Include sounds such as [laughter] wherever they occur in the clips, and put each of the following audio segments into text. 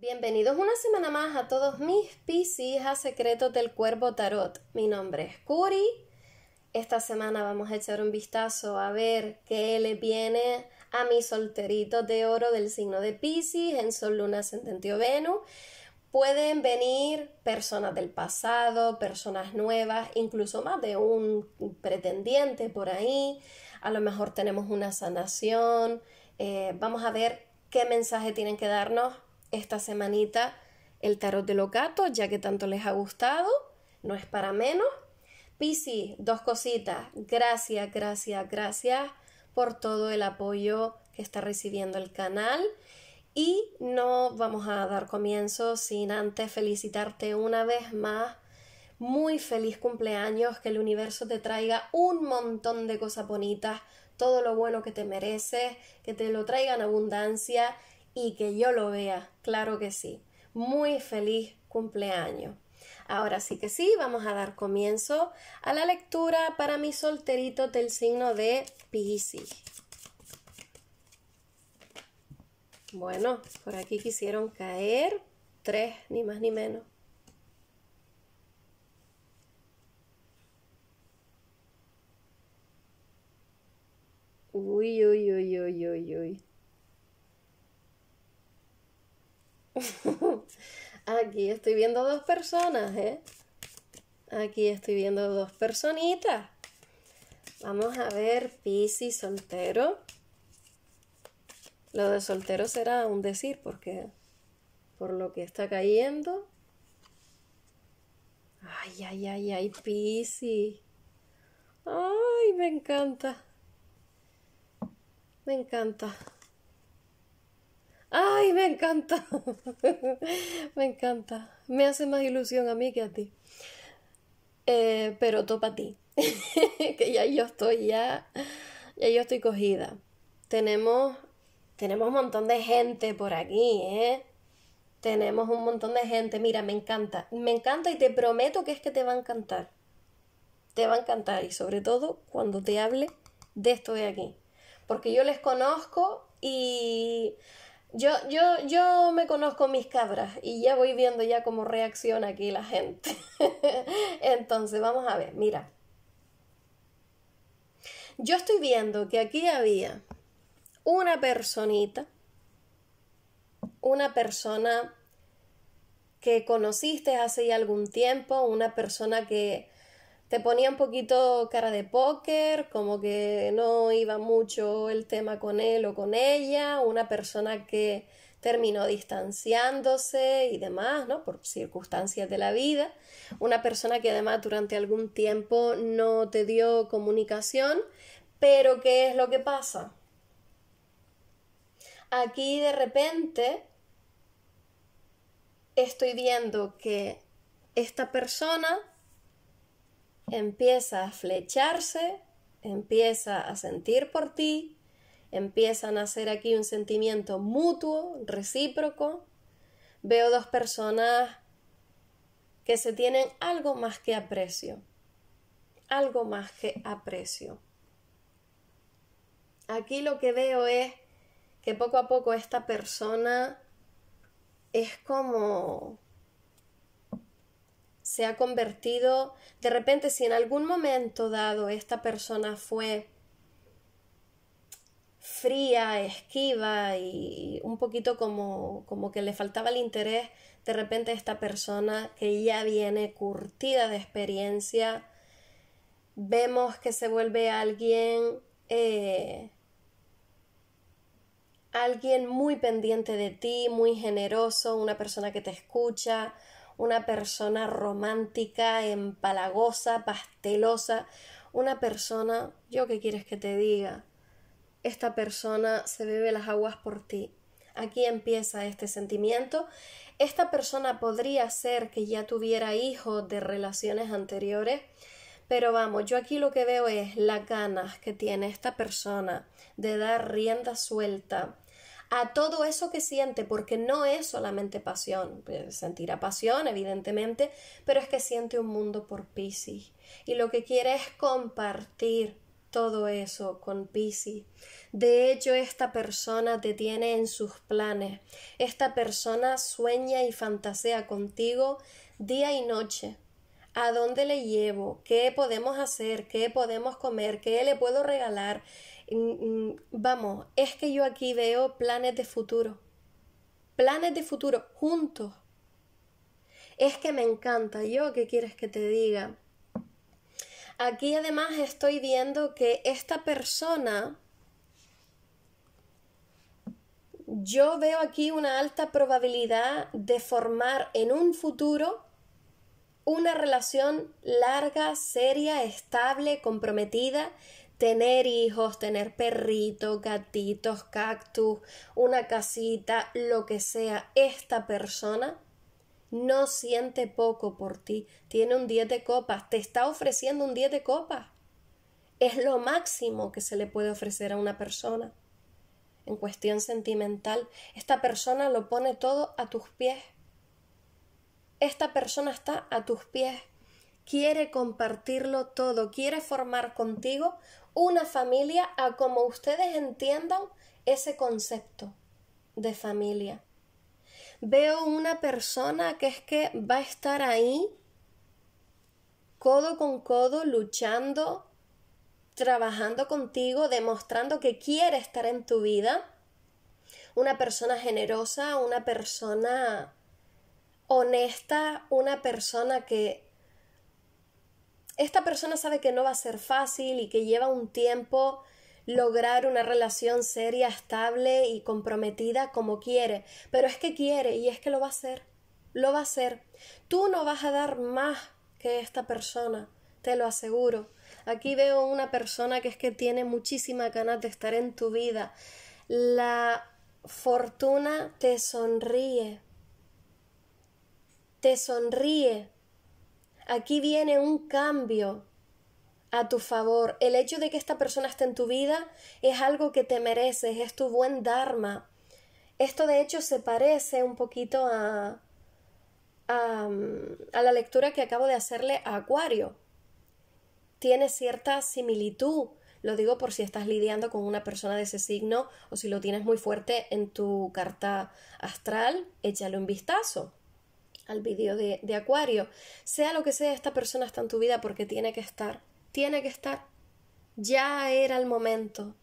Bienvenidos una semana más a todos mis a secretos del cuervo tarot. Mi nombre es Curi. Esta semana vamos a echar un vistazo a ver qué le viene a mis solteritos de oro del signo de Piscis en Sol, Luna, Ascendente o Venus. Pueden venir personas del pasado, personas nuevas, incluso más de un pretendiente por ahí. A lo mejor tenemos una sanación. Eh, vamos a ver qué mensaje tienen que darnos esta semanita el tarot de Locato, ya que tanto les ha gustado, no es para menos. Pisi, dos cositas, gracias, gracias, gracias por todo el apoyo que está recibiendo el canal. Y no vamos a dar comienzo sin antes felicitarte una vez más. Muy feliz cumpleaños, que el universo te traiga un montón de cosas bonitas, todo lo bueno que te mereces, que te lo traiga en abundancia y que yo lo vea, claro que sí. Muy feliz cumpleaños. Ahora sí que sí, vamos a dar comienzo a la lectura para mi solterito del signo de Piscis. Bueno, por aquí quisieron caer tres, ni más ni menos. Uy, uy, uy, uy, uy, uy. [laughs] Aquí estoy viendo dos personas, ¿eh? Aquí estoy viendo dos personitas. Vamos a ver, Piscis soltero. Lo de soltero será un decir, porque por lo que está cayendo. Ay, ay, ay, ay, Piscis. Ay, me encanta. Me encanta. Ay, me encanta. [laughs] me encanta. Me hace más ilusión a mí que a ti. Eh, pero topa a ti. [laughs] que ya yo estoy, ya, ya yo estoy cogida. Tenemos, tenemos un montón de gente por aquí, ¿eh? Tenemos un montón de gente. Mira, me encanta. Me encanta y te prometo que es que te va a encantar. Te va a encantar y sobre todo cuando te hable de esto de aquí. Porque yo les conozco y yo, yo, yo me conozco mis cabras y ya voy viendo ya cómo reacciona aquí la gente. [laughs] Entonces, vamos a ver, mira. Yo estoy viendo que aquí había una personita, una persona que conociste hace ya algún tiempo, una persona que te ponía un poquito cara de póker, como que no iba mucho el tema con él o con ella, una persona que terminó distanciándose y demás, ¿no? Por circunstancias de la vida, una persona que además durante algún tiempo no te dio comunicación, pero ¿qué es lo que pasa? Aquí de repente estoy viendo que esta persona empieza a flecharse, empieza a sentir por ti, empieza a nacer aquí un sentimiento mutuo, recíproco. Veo dos personas que se tienen algo más que aprecio, algo más que aprecio. Aquí lo que veo es que poco a poco esta persona es como se ha convertido, de repente, si en algún momento dado esta persona fue fría, esquiva y un poquito como, que le faltaba el interés, de repente esta persona que ya viene curtida de experiencia, vemos que se vuelve alguien, eh, alguien muy pendiente de ti, muy generoso, una persona que te escucha, una persona romántica, empalagosa, pastelosa, una persona, yo qué quieres que te diga, esta persona se bebe las aguas por ti. Aquí empieza este sentimiento. Esta persona podría ser que ya tuviera hijos de relaciones anteriores, pero vamos, yo aquí lo que veo es las ganas que tiene esta persona de dar rienda suelta a todo eso que siente, porque no es solamente pasión, sentirá pasión evidentemente, pero es que siente un mundo por Pisces y lo que quiere es compartir todo eso con Pisces. De hecho, esta persona te tiene en sus planes. Esta persona sueña y fantasea contigo día y noche. ¿A dónde le llevo? ¿Qué podemos hacer? ¿Qué podemos comer? ¿Qué le puedo regalar? Mm, mm, vamos, es que yo aquí veo planes de futuro. Planes de futuro juntos. Es que me encanta. Yo, ¿qué quieres que te diga? Aquí además estoy viendo que esta persona, yo veo aquí una alta probabilidad de formar en un futuro una relación larga, seria, estable, comprometida tener hijos, tener perritos, gatitos, cactus, una casita, lo que sea, esta persona no siente poco por ti, tiene un 10 de copas, te está ofreciendo un 10 de copas. Es lo máximo que se le puede ofrecer a una persona. En cuestión sentimental, esta persona lo pone todo a tus pies. Esta persona está a tus pies quiere compartirlo todo, quiere formar contigo una familia a como ustedes entiendan ese concepto de familia. Veo una persona que es que va a estar ahí codo con codo luchando, trabajando contigo, demostrando que quiere estar en tu vida. Una persona generosa, una persona honesta, una persona que esta persona sabe que no va a ser fácil y que lleva un tiempo lograr una relación seria, estable y comprometida como quiere, pero es que quiere y es que lo va a hacer, lo va a hacer. Tú no vas a dar más que esta persona, te lo aseguro. Aquí veo una persona que es que tiene muchísima ganas de estar en tu vida. La fortuna te sonríe. Te sonríe aquí viene un cambio a tu favor. El hecho de que esta persona esté en tu vida es algo que te mereces, es tu buen dharma. Esto de hecho se parece un poquito a, mm, a, la lectura que acabo de hacerle a Acuario. Tiene cierta similitud. Lo digo por si estás lidiando con una persona de ese signo o si lo tienes muy fuerte en tu carta astral, échale un vistazo al vídeo de, Acuario. Sea lo que sea, esta persona está en tu vida porque tiene que estar. Tiene que estar. Ya era el momento.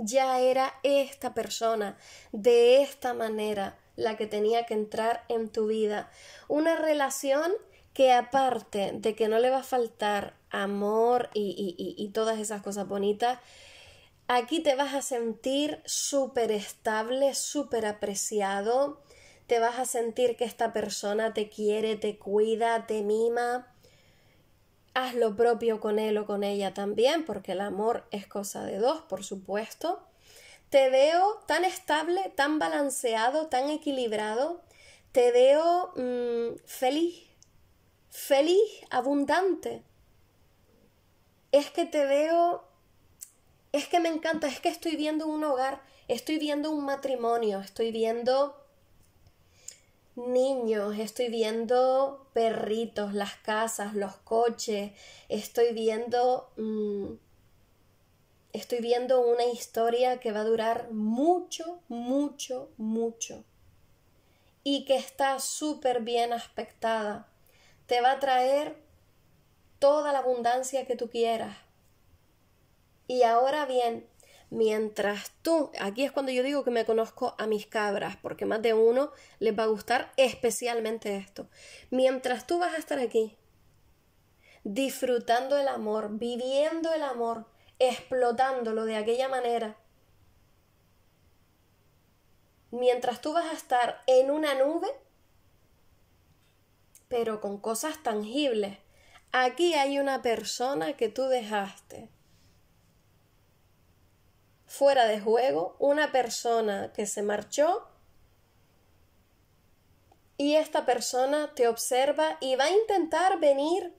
Ya era esta persona, de esta manera, la que tenía que entrar en tu vida. Una relación que aparte de que no le va a faltar amor y, y, y todas esas cosas bonitas, aquí te vas a sentir súper estable, súper apreciado, te vas a sentir que esta persona te quiere, te cuida, te mima. Haz lo propio con él o con ella también, porque el amor es cosa de dos, por supuesto. Te veo tan estable, tan balanceado, tan equilibrado. Te veo mm, feliz, feliz, abundante. Es que te veo, es que me encanta, es que estoy viendo un hogar, estoy viendo un matrimonio, estoy viendo niños, estoy viendo perritos, las casas, los coches, estoy viendo... Mm, estoy viendo una historia que va a durar mucho, mucho, mucho. Y que está súper bien aspectada. Te va a traer toda la abundancia que tú quieras. Y ahora bien, Mientras tú, aquí es cuando yo digo que me conozco a mis cabras, porque más de uno les va a gustar especialmente esto. Mientras tú vas a estar aquí, disfrutando el amor, viviendo el amor, explotándolo de aquella manera, mientras tú vas a estar en una nube, pero con cosas tangibles. Aquí hay una persona que tú dejaste fuera de juego, una persona que se marchó y esta persona te observa y va a intentar venir.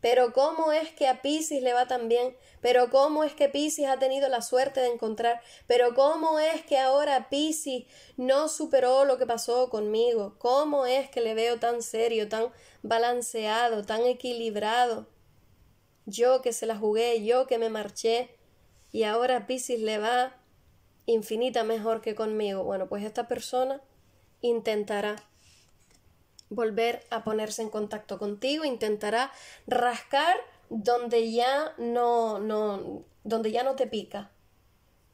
Pero ¿cómo es que a Pisces le va tan bien? ¿Pero cómo es que Pisces ha tenido la suerte de encontrar? ¿Pero cómo es que ahora Pisces no superó lo que pasó conmigo? ¿Cómo es que le veo tan serio, tan balanceado, tan equilibrado? Yo que se la jugué, yo que me marché, y ahora Pisces le va infinita mejor que conmigo. Bueno, pues esta persona intentará volver a ponerse en contacto contigo, intentará rascar donde ya no, no, donde ya no te pica,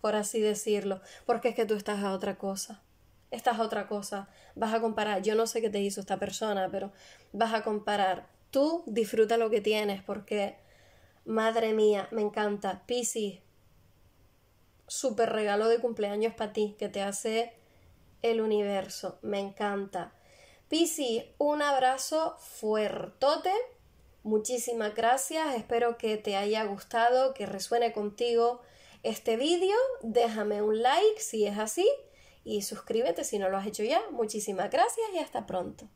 por así decirlo, porque es que tú estás a otra cosa. Estás a otra cosa. Vas a comparar, yo no sé qué te hizo esta persona, pero vas a comparar. Tú disfruta lo que tienes porque madre mía, me encanta. Piscis, super regalo de cumpleaños para ti que te hace el universo. Me encanta. Pisi, un abrazo fuertote. Muchísimas gracias. Espero que te haya gustado, que resuene contigo este vídeo. Déjame un like si es así y suscríbete si no lo has hecho ya. Muchísimas gracias y hasta pronto.